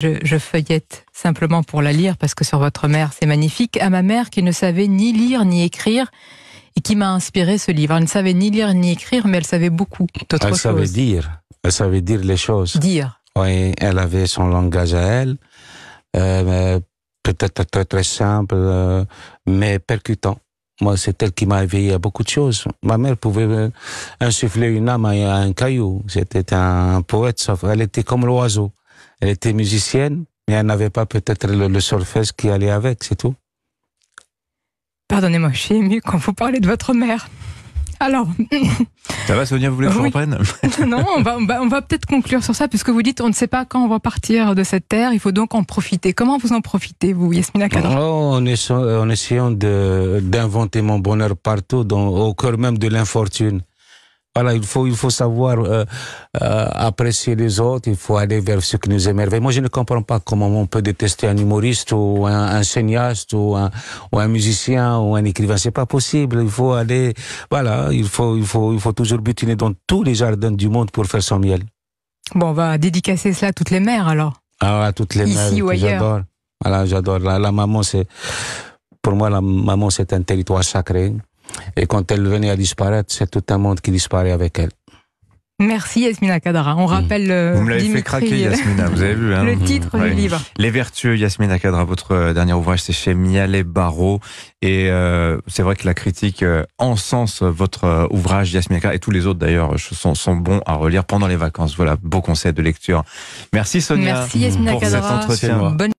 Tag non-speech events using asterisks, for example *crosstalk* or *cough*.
Je, feuillette simplement pour la lire parce que sur votre mère, c'est magnifique. À ma mère qui ne savait ni lire ni écrire et qui m'a inspiré ce livre. Elle ne savait ni lire ni écrire, mais elle savait beaucoup d'autres choses. Elle savait dire. Elle savait dire les choses. Dire. Oui, elle avait son langage à elle. Euh, peut-être très, très simple, euh, mais percutant. Moi, c'est elle qui m'a éveillé à beaucoup de choses. Ma mère pouvait insuffler une âme à un caillou. C'était un poète, sauf elle était comme l'oiseau. Elle était musicienne, mais elle n'avait pas peut-être le, le solfège qui allait avec, c'est tout. Pardonnez-moi, je suis quand vous parlez de votre mère. Alors. *laughs* Ça va, Sonia, vous voulez que je reprenne *laughs* Non, on va, peut-être conclure sur ça, puisque vous dites on ne sait pas quand on va partir de cette terre, il faut donc en profiter. Comment vous en profitez, vous, Yasmina Kadra oh, en, essayant, d'inventer mon bonheur partout, dans, au cœur même de l'infortune. Voilà, il faut, il faut savoir euh, euh, apprécier les autres, il faut aller vers ce qui nous émerveille. Moi, je ne comprends pas comment on peut détester un humoriste ou un, un ou un, ou un, musicien ou un écrivain. C'est pas possible. Il faut aller, voilà, il faut, il faut, il faut toujours butiner dans tous les jardins du monde pour faire son miel. Bon, on va dédicacer cela à toutes les mères alors. Ah, à toutes les mères. Ici ou ailleurs. J'adore. Voilà, j'adore. la maman, c'est, pour moi, la maman, c'est un territoire sacré. Et quand elle venait à disparaître, c'est tout un monde qui disparaît avec elle. Merci Yasmina Kadra. On mm. rappelle. Euh, vous me l'avez fait craquer Yasmina, vous avez vu. Hein le titre du livre. Les Vertueux, Yasmina Kadra, votre euh, dernier ouvrage, c'est chez Mialet Barreau. Et euh, c'est vrai que la critique en encense votre ouvrage, Yasmina Kadra, et tous les autres d'ailleurs sont, sont, bons à relire pendant les vacances. Voilà, beau conseil de lecture. Merci Sonia Merci Yasmina pour Kadra. cet